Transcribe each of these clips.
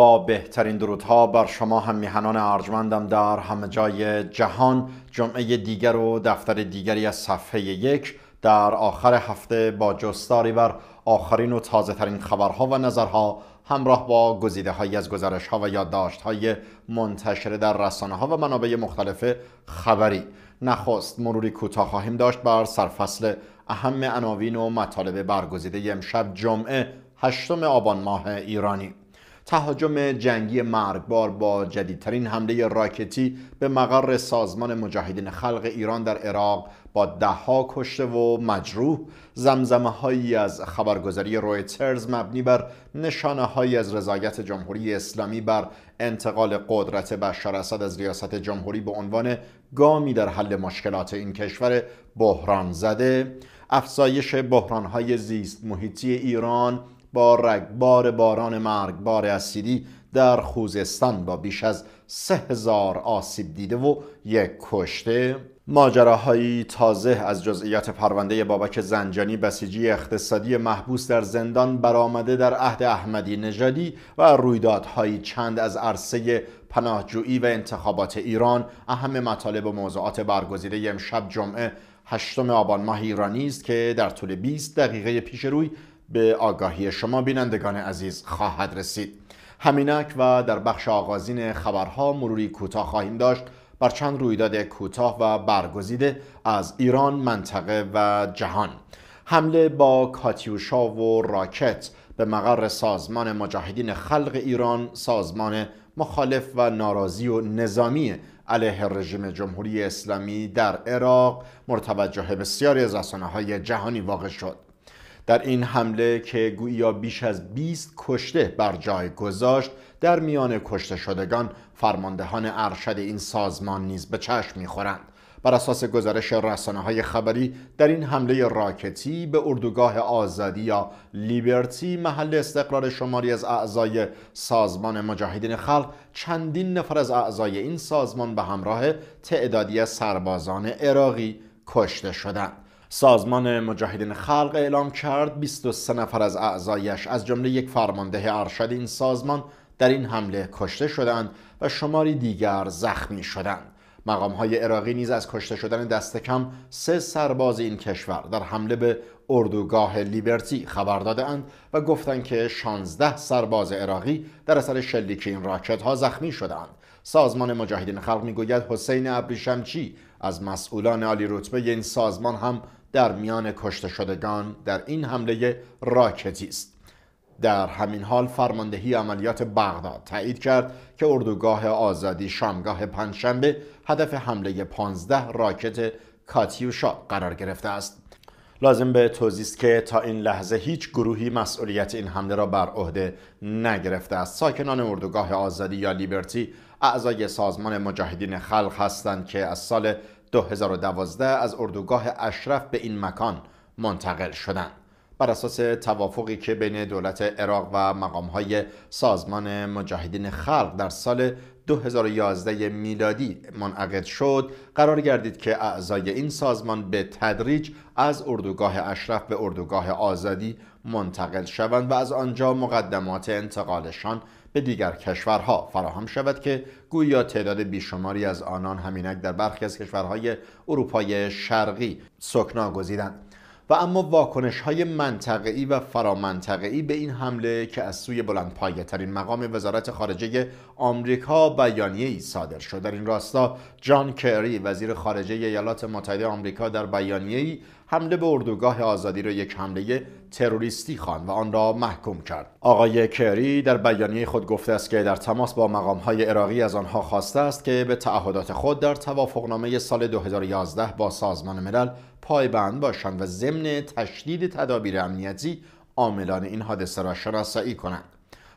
با بهترین درودها بر شما هم میهنان ارجمندم در همه جای جهان جمعه دیگر و دفتر دیگری از صفحه یک در آخر هفته با جستاری بر آخرین و تازه ترین خبرها و نظرها همراه با گزیده هایی از گزارش ها و یادداشت های منتشره در رسانه ها و منابع مختلف خبری نخست مروری کوتاه خواهیم داشت بر سرفصل اهم عناوین و مطالب برگزیده امشب جمعه هشتم آبان ماه ایرانی تهاجم جنگی مرگبار با جدیدترین حمله راکتی به مقر سازمان مجاهدین خلق ایران در عراق با دهها کشته و مجروح زمزمه هایی از خبرگزاری رویترز مبنی بر نشانه هایی از رضایت جمهوری اسلامی بر انتقال قدرت بشار اسد از ریاست جمهوری به عنوان گامی در حل مشکلات این کشور بحران زده افزایش بحران های زیست محیطی ایران با رگبار باران مرگبار اسیدی در خوزستان با بیش از سه هزار آسیب دیده و یک کشته ماجراهایی تازه از جزئیات پرونده بابک زنجانی بسیجی اقتصادی محبوس در زندان برآمده در عهد احمدی نژادی و رویدادهایی چند از عرصه پناهجویی و انتخابات ایران اهم مطالب و موضوعات برگزیده امشب جمعه 8 آبان ماه ایرانی است که در طول 20 دقیقه پیش روی به آگاهی شما بینندگان عزیز خواهد رسید همینک و در بخش آغازین خبرها مروری کوتاه خواهیم داشت بر چند رویداد کوتاه و برگزیده از ایران منطقه و جهان حمله با کاتیوشا و راکت به مقر سازمان مجاهدین خلق ایران سازمان مخالف و ناراضی و نظامی علیه رژیم جمهوری اسلامی در عراق مرتوجه بسیاری از رسانه های جهانی واقع شد در این حمله که گویا بیش از 20 کشته بر جای گذاشت در میان کشته شدگان فرماندهان ارشد این سازمان نیز به چشم میخورند بر اساس گزارش رسانه های خبری در این حمله راکتی به اردوگاه آزادی یا لیبرتی محل استقرار شماری از اعضای سازمان مجاهدین خلق چندین نفر از اعضای این سازمان به همراه تعدادی از سربازان عراقی کشته شدند سازمان مجاهدین خلق اعلام کرد 23 نفر از اعضایش از جمله یک فرمانده ارشد این سازمان در این حمله کشته شدند و شماری دیگر زخمی شدند مقام های عراقی نیز از کشته شدن دست کم سه سرباز این کشور در حمله به اردوگاه لیبرتی خبر دادند و گفتند که 16 سرباز عراقی در اثر شلیک این راکت ها زخمی شدند سازمان مجاهدین خلق میگوید حسین ابریشمچی از مسئولان عالی رتبه این سازمان هم در میان کشته شدگان در این حمله راکتی است در همین حال فرماندهی عملیات بغداد تایید کرد که اردوگاه آزادی شامگاه پنجشنبه هدف حمله 15 راکت کاتیوشا قرار گرفته است لازم به توضیح است که تا این لحظه هیچ گروهی مسئولیت این حمله را بر عهده نگرفته است ساکنان اردوگاه آزادی یا لیبرتی اعضای سازمان مجاهدین خلق هستند که از سال 2012 از اردوگاه اشرف به این مکان منتقل شدند بر اساس توافقی که بین دولت عراق و مقامهای سازمان مجاهدین خلق در سال 2011 میلادی منعقد شد قرار گردید که اعضای این سازمان به تدریج از اردوگاه اشرف به اردوگاه آزادی منتقل شوند و از آنجا مقدمات انتقالشان به دیگر کشورها فراهم شود که گویا تعداد بیشماری از آنان همینک در برخی از کشورهای اروپای شرقی سکنا گزیدند و اما واکنش های منطقه‌ای و فرامنطقه‌ای به این حمله که از سوی ترین مقام وزارت خارجه آمریکا ای صادر شد در این راستا جان کری وزیر خارجه ایالات متحده آمریکا در بیانیه‌ای حمله به اردوگاه آزادی را یک حمله تروریستی خواند و آن را محکوم کرد آقای کری در بیانیه خود گفته است که در تماس با های عراقی از آنها خواسته است که به تعهدات خود در توافقنامه سال 2011 با سازمان ملل پایبند باشند و ضمن تشدید تدابیر امنیتی عاملان این حادثه را شناسایی کنند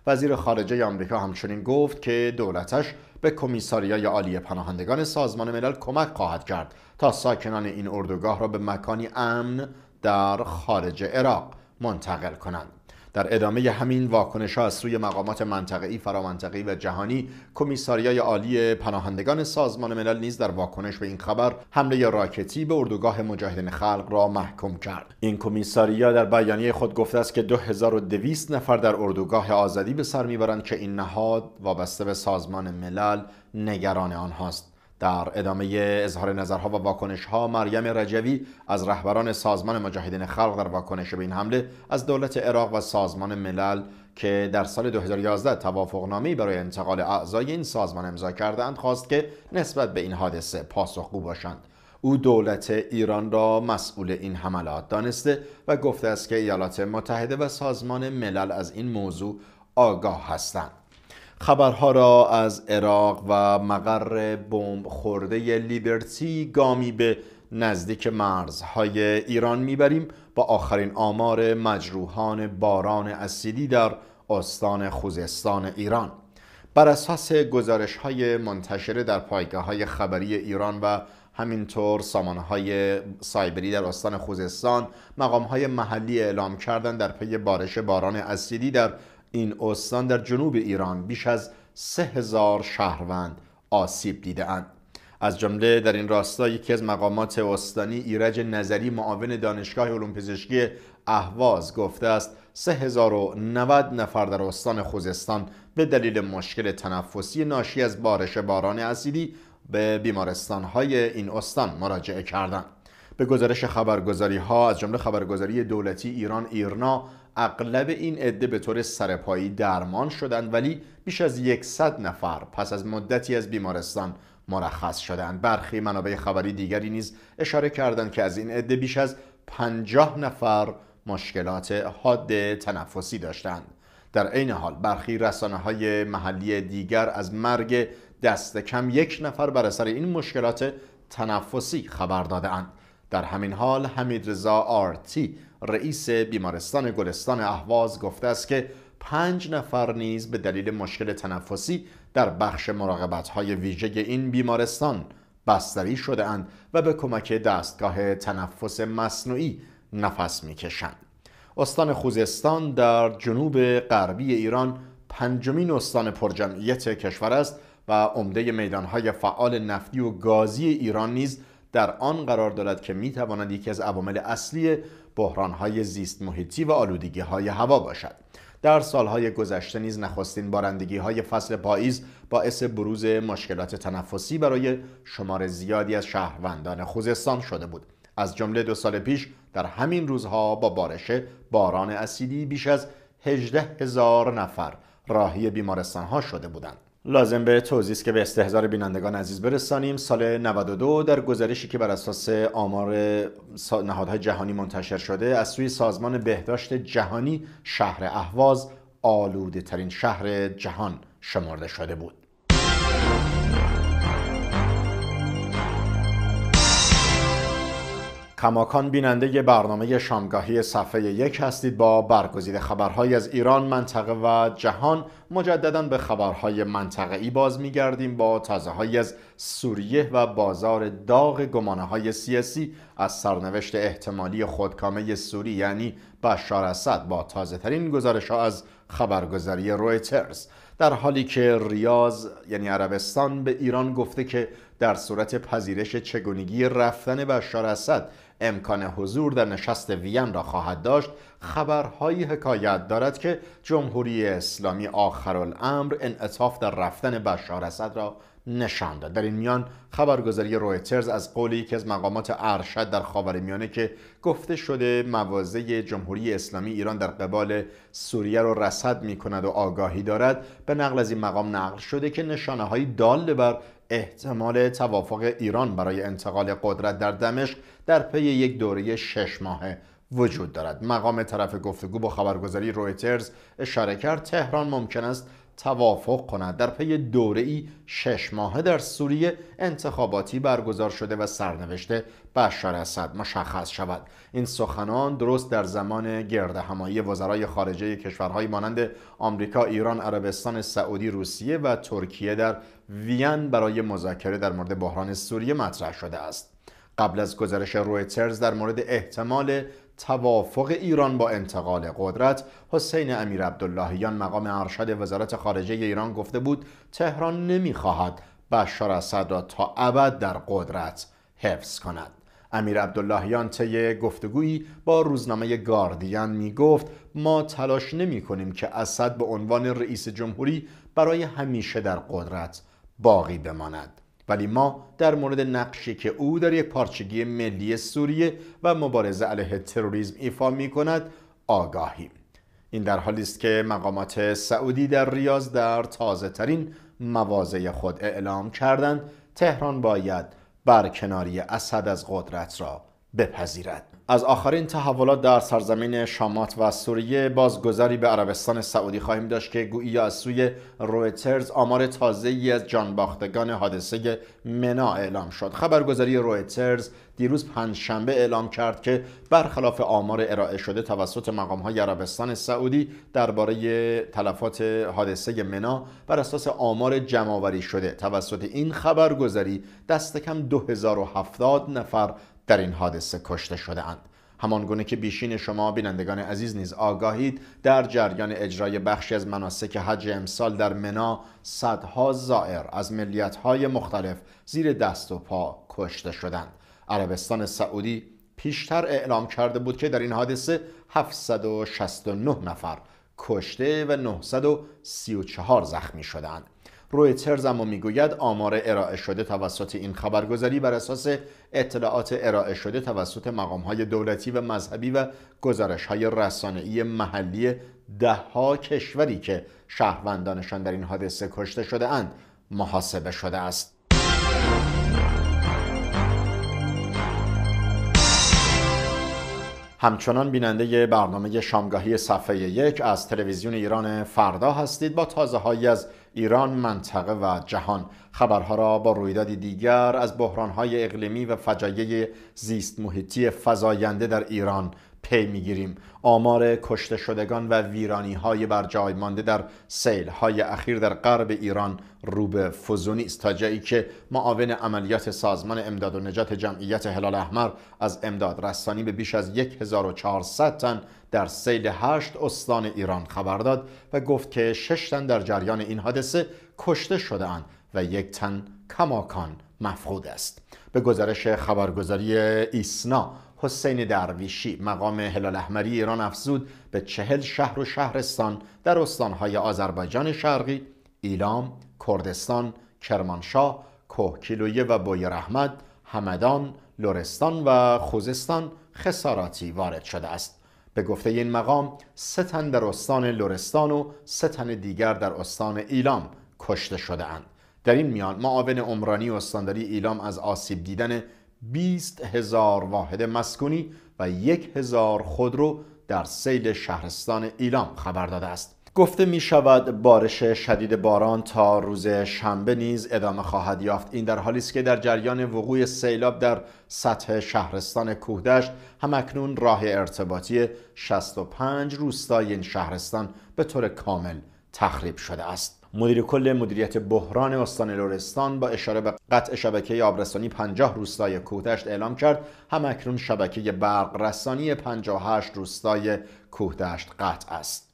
وزیر خارجه آمریکا همچنین گفت که دولتش به کمیساریای عالی پناهندگان سازمان ملل کمک خواهد کرد تا ساکنان این اردوگاه را به مکانی امن در خارج عراق منتقل کنند در ادامه همین واکنش ها از سوی مقامات منطقه‌ای، فرامنطقه‌ای و جهانی، کمیساریای عالی پناهندگان سازمان ملل نیز در واکنش به این خبر حمله راکتی به اردوگاه مجاهدین خلق را محکوم کرد. این کمیساریا در بیانیه خود گفته است که 2200 نفر در اردوگاه آزادی به سر میبرند که این نهاد وابسته به سازمان ملل نگران آنهاست. در ادامه اظهار نظرها و ها مریم رجوی از رهبران سازمان مجاهدین خلق در واکنش به این حمله از دولت عراق و سازمان ملل که در سال 2011 نامی برای انتقال اعضای این سازمان امضا کرده اند، خواست که نسبت به این حادثه پاسخگو باشند او دولت ایران را مسئول این حملات دانسته و گفته است که ایالات متحده و سازمان ملل از این موضوع آگاه هستند خبرها را از عراق و مقر بمب خورده لیبرتی گامی به نزدیک مرزهای ایران میبریم با آخرین آمار مجروحان باران اسیدی در استان خوزستان ایران بر اساس گزارش های منتشره در پایگاه های خبری ایران و همینطور سامانه های سایبری در استان خوزستان مقام های محلی اعلام کردند در پی بارش باران اسیدی در این استان در جنوب ایران بیش از سه هزار شهروند آسیب دیده اند از جمله در این راستا یکی از مقامات استانی ایرج نظری معاون دانشگاه علوم پزشکی اهواز گفته است 3090 نفر در استان خوزستان به دلیل مشکل تنفسی ناشی از بارش باران اسیدی به بیمارستان های این استان مراجعه کردند. به گزارش خبرگزاری ها از جمله خبرگزاری دولتی ایران ایرنا اغلب این عده به طور سرپایی درمان شدند ولی بیش از 100 نفر پس از مدتی از بیمارستان مرخص شدند برخی منابع خبری دیگری نیز اشاره کردند که از این عده بیش از 50 نفر مشکلات حاد تنفسی داشتند در عین حال برخی رسانه های محلی دیگر از مرگ دست کم یک نفر بر اثر این مشکلات تنفسی خبر دادهاند در همین حال حمید رضا آرتی رئیس بیمارستان گلستان اهواز گفته است که پنج نفر نیز به دلیل مشکل تنفسی در بخش مراقبت های ویژه این بیمارستان بستری شده اند و به کمک دستگاه تنفس مصنوعی نفس میکشند. استان خوزستان در جنوب غربی ایران پنجمین استان پرجمعیت کشور است و عمده میدانهای فعال نفتی و گازی ایران نیز در آن قرار دارد که می یکی از عوامل اصلی بحرانهای زیست محیطی و آلودگی های هوا باشد در سالهای گذشته نیز نخستین بارندگی های فصل پاییز باعث بروز مشکلات تنفسی برای شمار زیادی از شهروندان خوزستان شده بود از جمله دو سال پیش در همین روزها با بارش باران اسیدی بیش از 18 هزار نفر راهی بیمارستان ها شده بودند لازم به توضیح است که به استهزار بینندگان عزیز برسانیم سال 92 در گزارشی که بر اساس آمار نهادهای جهانی منتشر شده از سوی سازمان بهداشت جهانی شهر اهواز آلوده ترین شهر جهان شمرده شده بود کماکان بیننده برنامه شامگاهی صفحه یک هستید با برگزیده خبرهای از ایران منطقه و جهان مجددا به خبرهای منطقه ای باز میگردیم با تازه از سوریه و بازار داغ گمانه های سیاسی از سرنوشت احتمالی خودکامه سوری یعنی بشار اسد با تازه ترین گزارش ها از خبرگزاری رویترز در حالی که ریاض یعنی عربستان به ایران گفته که در صورت پذیرش چگونگی رفتن بشار اسد امکان حضور در نشست وین را خواهد داشت خبرهایی حکایت دارد که جمهوری اسلامی آخرالامر انعطاف در رفتن بشار اسد را نشان داد در این میان خبرگزاری رویترز از قولی که از مقامات ارشد در میانه که گفته شده موازه جمهوری اسلامی ایران در قبال سوریه را رصد می کند و آگاهی دارد به نقل از این مقام نقل شده که نشانه های دال بر احتمال توافق ایران برای انتقال قدرت در دمشق در پی یک دوره شش ماهه وجود دارد مقام طرف گفتگو با خبرگزاری رویترز اشاره کرد تهران ممکن است توافق کند در پی ای شش ماهه در سوریه انتخاباتی برگزار شده و سرنوشت بشار اسد مشخص شود این سخنان درست در زمان گرد همایی وزرای خارجه کشورهایی مانند آمریکا، ایران، عربستان سعودی، روسیه و ترکیه در وین برای مذاکره در مورد بحران سوریه مطرح شده است. قبل از گزارش رویترز در مورد احتمال توافق ایران با انتقال قدرت حسین امیر عبداللهیان مقام ارشد وزارت خارجه ایران گفته بود تهران نمیخواهد بشار اسد را تا ابد در قدرت حفظ کند امیر عبداللهیان طی گفتگویی با روزنامه گاردین می گفت ما تلاش نمی کنیم که اسد به عنوان رئیس جمهوری برای همیشه در قدرت باقی بماند ولی ما در مورد نقشی که او در یک پارچگی ملی سوریه و مبارزه علیه تروریسم ایفا می کند آگاهیم این در حالی است که مقامات سعودی در ریاض در تازه ترین موازه خود اعلام کردند تهران باید کناری اسد از قدرت را بپذیرد از آخرین تحولات در سرزمین شامات و سوریه بازگذاری به عربستان سعودی خواهیم داشت که گویی از سوی رویترز آمار تازه ای از جانباختگان حادثه منا اعلام شد خبرگزاری رویترز دیروز شنبه اعلام کرد که برخلاف آمار ارائه شده توسط مقام های عربستان سعودی درباره تلفات حادثه منا بر اساس آمار جمعآوری شده توسط این خبرگزاری دست کم 2070 نفر در این حادثه کشته شده اند. همان گونه که بیشین شما بینندگان عزیز نیز آگاهید در جریان اجرای بخشی از مناسک حج امسال در منا صدها زائر از ملیتهای مختلف زیر دست و پا کشته شدند عربستان سعودی پیشتر اعلام کرده بود که در این حادثه 769 نفر کشته و 934 زخمی شدند رویترز اما میگوید آمار ارائه شده توسط این خبرگزاری بر اساس اطلاعات ارائه شده توسط مقامهای دولتی و مذهبی و گزارش رسانه رسانه‌ای محلی دهها کشوری که شهروندانشان در این حادثه کشته شده اند محاسبه شده است. همچنان بیننده برنامه شامگاهی صفحه یک از تلویزیون ایران فردا هستید با تازه هایی از ایران منطقه و جهان خبرها را با رویداد دیگر از بحرانهای اقلیمی و فجایع زیست محیطی فزاینده در ایران پی میگیریم آمار کشته شدگان و ویرانی های بر جای مانده در سیل های اخیر در غرب ایران رو به فزونی است تا جایی که معاون عملیات سازمان امداد و نجات جمعیت هلال احمر از امداد رسانی به بیش از 1400 تن در سیل هشت استان ایران خبر داد و گفت که شش تن در جریان این حادثه کشته اند و یک تن کماکان مفقود است به گزارش خبرگزاری ایسنا حسین درویشی مقام هلال احمری ایران افزود به چهل شهر و شهرستان در استانهای آذربایجان شرقی ایلام، کردستان، کرمانشاه، کوهکیلویه و بویر احمد، همدان، لورستان و خوزستان خساراتی وارد شده است. به گفته این مقام سه تن در استان لورستان و سه تن دیگر در استان ایلام کشته شده اند. در این میان معاون عمرانی استانداری ایلام از آسیب دیدن 20 هزار واحد مسکونی و یک هزار خودرو در سیل شهرستان ایلام خبر داده است گفته می شود بارش شدید باران تا روز شنبه نیز ادامه خواهد یافت این در حالی است که در جریان وقوع سیلاب در سطح شهرستان کوهدشت همکنون راه ارتباطی 65 روستای این شهرستان به طور کامل تخریب شده است مدیر کل مدیریت بحران استان لرستان با اشاره به قطع شبکه آبرسانی 50 روستای کوهدشت اعلام کرد اکنون شبکه برق رسانی 58 روستای کوهدشت قطع است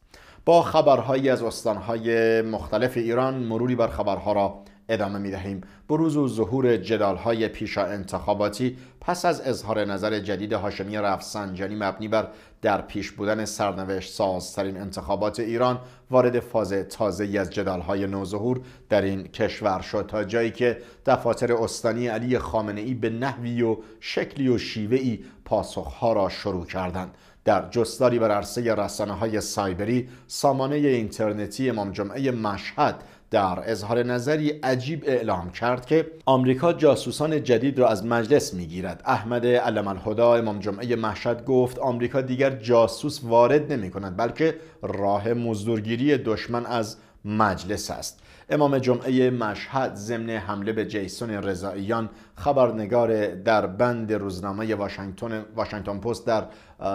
با خبرهایی از استانهای مختلف ایران مروری بر خبرها را ادامه می دهیم بروز و ظهور جدال های پیشا انتخاباتی پس از اظهار نظر جدید هاشمی رفسنجانی مبنی بر در پیش بودن سرنوشت سازترین انتخابات ایران وارد فاز تازه از جدال های نوظهور در این کشور شد تا جایی که دفاتر استانی علی خامنه ای به نحوی و شکلی و شیوه ای پاسخها را شروع کردند در جستاری بر عرصه رسانه های سایبری سامانه اینترنتی امام جمعه مشهد در اظهار نظری عجیب اعلام کرد که آمریکا جاسوسان جدید را از مجلس میگیرد احمد علم الهدا امام جمعه مشهد گفت آمریکا دیگر جاسوس وارد نمی کند بلکه راه مزدورگیری دشمن از مجلس است امام جمعه مشهد ضمن حمله به جیسون رضاییان خبرنگار در بند روزنامه واشنگتن واشنگتن پست در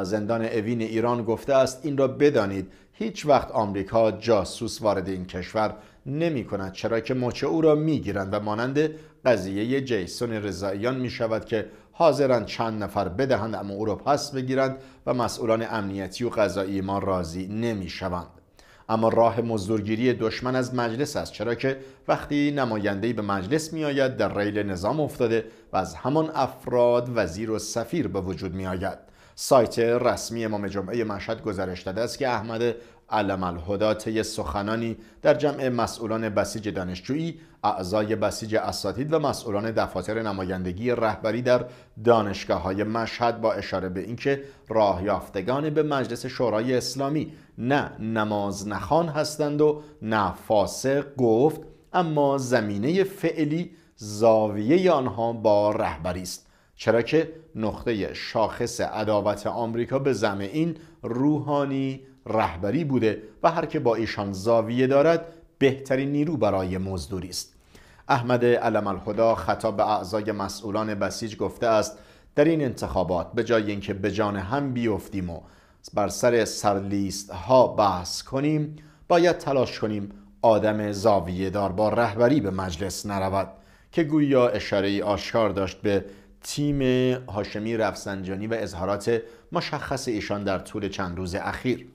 زندان اوین ایران گفته است این را بدانید هیچ وقت آمریکا جاسوس وارد این کشور نمی کند چرا که مچ او را می گیرند و مانند قضیه جیسون رضاییان می شود که حاضرند چند نفر بدهند اما او را پس بگیرند و مسئولان امنیتی و قضایی ما راضی نمی اما راه مزدورگیری دشمن از مجلس است چرا که وقتی نمایندهی به مجلس می آید در ریل نظام افتاده و از همان افراد وزیر و سفیر به وجود می آید. سایت رسمی امام جمعه مشهد گزارش داده است که احمد علم الهدا طی سخنانی در جمع مسئولان بسیج دانشجویی اعضای بسیج اساتید و مسئولان دفاتر نمایندگی رهبری در دانشگاه های مشهد با اشاره به اینکه راهیافتگان به مجلس شورای اسلامی نه نماز نخان هستند و نه فاسق گفت اما زمینه فعلی زاویه آنها با رهبری است چرا که نقطه شاخص عداوت آمریکا به زمین این روحانی رهبری بوده و هر که با ایشان زاویه دارد بهترین نیرو برای مزدوری است احمد علم خطاب به اعضای مسئولان بسیج گفته است در این انتخابات به جای اینکه به جان هم بیفتیم و بر سر سرلیست ها بحث کنیم باید تلاش کنیم آدم زاویه دار با رهبری به مجلس نرود که گویا اشاره آشکار داشت به تیم هاشمی رفسنجانی و اظهارات مشخص ایشان در طول چند روز اخیر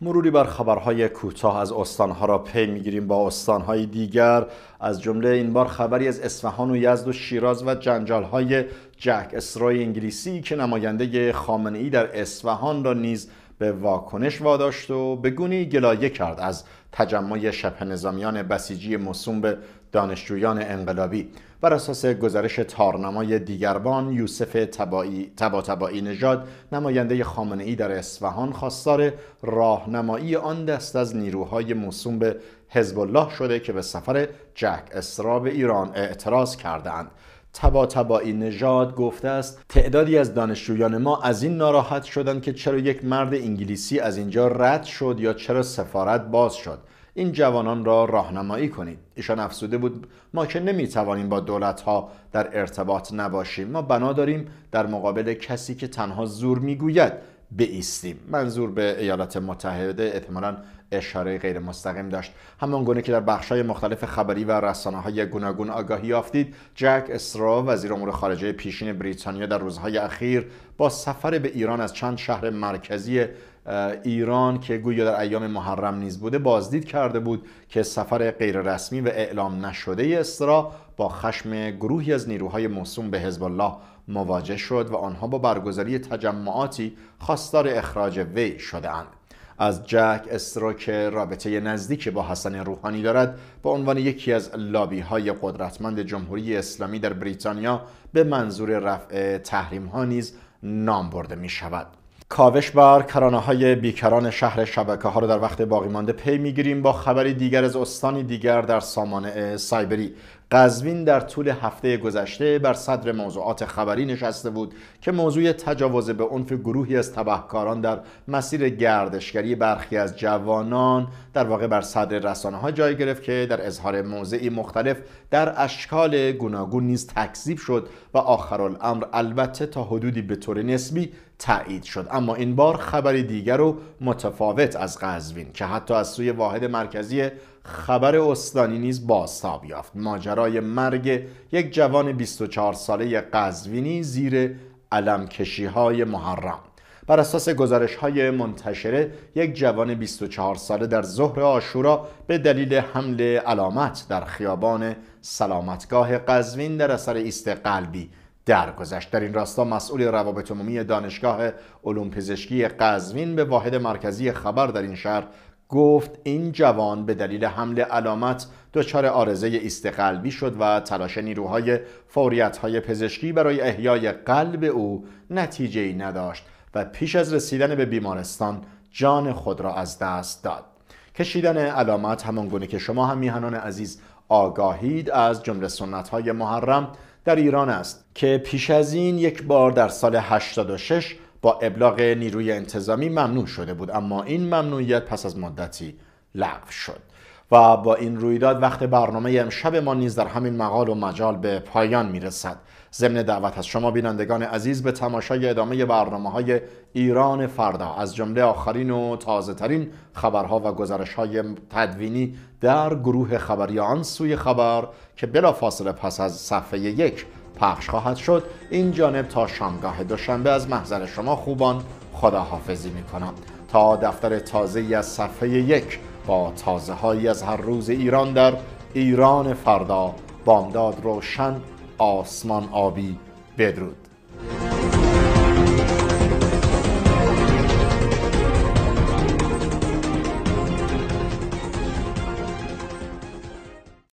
مروری بر خبرهای کوتاه از استانها را پی میگیریم با استانهای دیگر از جمله این بار خبری از اصفهان و یزد و شیراز و جنجالهای جک اسرای انگلیسی که نماینده خامنه ای در اصفهان را نیز به واکنش واداشت و به گونی گلایه کرد از تجمع شبه نظامیان بسیجی مصوم به دانشجویان انقلابی بر اساس گزارش تارنمای دیگربان یوسف تبایی تبا تبایی نژاد نماینده خامنه ای در اصفهان خواستار راهنمایی آن دست از نیروهای موسوم به حزب الله شده که به سفر جک اسرا به ایران اعتراض کردهاند تبا تبایی نژاد گفته است تعدادی از دانشجویان ما از این ناراحت شدند که چرا یک مرد انگلیسی از اینجا رد شد یا چرا سفارت باز شد این جوانان را راهنمایی کنید ایشان افسوده بود ما که نمیتوانیم با دولت ها در ارتباط نباشیم ما بنا داریم در مقابل کسی که تنها زور میگوید بیستیم منظور به ایالات متحده احتمالا اشاره غیر مستقیم داشت همان گونه که در بخش های مختلف خبری و رسانه های گوناگون آگاهی یافتید جک اسرا وزیر امور خارجه پیشین بریتانیا در روزهای اخیر با سفر به ایران از چند شهر مرکزی ایران که گویا در ایام محرم نیز بوده بازدید کرده بود که سفر غیررسمی و اعلام نشده استرا با خشم گروهی از نیروهای موسوم به حزب الله مواجه شد و آنها با برگزاری تجمعاتی خواستار اخراج وی شدهاند از جک استرا که رابطه نزدیک با حسن روحانی دارد به عنوان یکی از لابی های قدرتمند جمهوری اسلامی در بریتانیا به منظور رفع تحریم ها نیز نام برده می شود کاوش بر کرانه های بیکران شهر شبکه ها رو در وقت باقی مانده پی میگیریم با خبری دیگر از استانی دیگر در سامانه سایبری قزوین در طول هفته گذشته بر صدر موضوعات خبری نشسته بود که موضوع تجاوز به عنف گروهی از تبهکاران در مسیر گردشگری برخی از جوانان در واقع بر صدر رسانه ها جای گرفت که در اظهار موضعی مختلف در اشکال گوناگون نیز تکذیب شد و آخرالامر البته تا حدودی به طور نسبی تایید شد اما این بار خبری دیگر و متفاوت از قزوین که حتی از سوی واحد مرکزی خبر استانی نیز بازتاب یافت ماجرای مرگ یک جوان 24 ساله قزوینی زیر علم های محرم بر اساس گزارش های منتشره یک جوان 24 ساله در ظهر آشورا به دلیل حمل علامت در خیابان سلامتگاه قزوین در اثر ایست قلبی درگذشت در این راستا مسئول روابط عمومی دانشگاه علوم پزشکی قزوین به واحد مرکزی خبر در این شهر گفت این جوان به دلیل حمل علامت دچار آرزه استقلبی شد و تلاش نیروهای های پزشکی برای احیای قلب او نتیجه ای نداشت و پیش از رسیدن به بیمارستان جان خود را از دست داد کشیدن علامت همان گونه که شما هم میهنان عزیز آگاهید از جمله سنت های محرم در ایران است که پیش از این یک بار در سال 86 با ابلاغ نیروی انتظامی ممنوع شده بود اما این ممنوعیت پس از مدتی لغو شد و با این رویداد وقت برنامه امشب ما نیز در همین مقال و مجال به پایان میرسد ضمن دعوت از شما بینندگان عزیز به تماشای ادامه برنامه های ایران فردا از جمله آخرین و تازه ترین خبرها و گزارش های تدوینی در گروه خبری آن سوی خبر که فاصله پس از صفحه یک پخش خواهد شد این جانب تا شامگاه دوشنبه از محضر شما خوبان خداحافظی می کنم تا دفتر تازه از صفحه یک با تازه هایی از هر روز ایران در ایران فردا بامداد روشن آسمان آبی بدرود